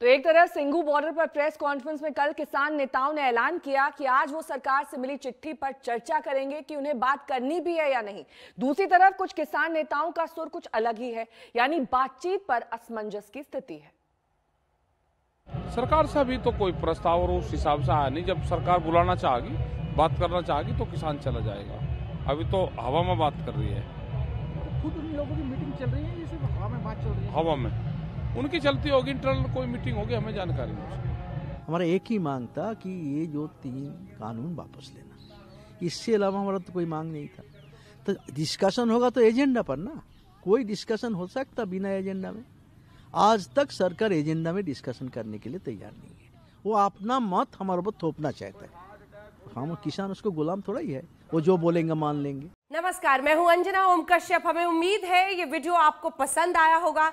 तो एक तरह सिंघू बॉर्डर पर प्रेस कॉन्फ्रेंस में कल किसान नेताओं ने ऐलान किया कि आज वो सरकार से मिली चिट्ठी पर चर्चा करेंगे कि उन्हें बात करनी भी है या नहीं दूसरी तरफ कुछ किसान नेताओं का सुर कुछ अलग ही है यानी बातचीत पर असमंजस की स्थिति है सरकार से अभी तो कोई प्रस्ताव और उस हिसाब से आया नहीं जब सरकार बुलाना चाहगी बात करना चाहगी तो किसान चला जाएगा अभी तो हवा में बात कर रही है खुद उन लोगों की मीटिंग चल रही है हवा में बात चल रही है हवा में उनकी चलती होगी इंटरनल कोई मीटिंग होगी हमें जानकारी नहीं हमारा एक ही मांग था कि ये जो तीन कानून वापस लेना इससे अलावा हमारा तो कोई मांग नहीं था तो डिस्कशन होगा तो एजेंडा पर ना कोई डिस्कशन हो सकता बिना एजेंडा में आज तक सरकार एजेंडा में डिस्कशन करने के लिए तैयार नहीं है वो अपना मत हमारे ऊपर थोपना चाहता है हम किसान उसको गुलाम थोड़ा ही है वो जो बोलेंगे मान लेंगे नमस्कार मैं हूं अंजना ओम कश्यप हमें उम्मीद है ये वीडियो आपको पसंद आया होगा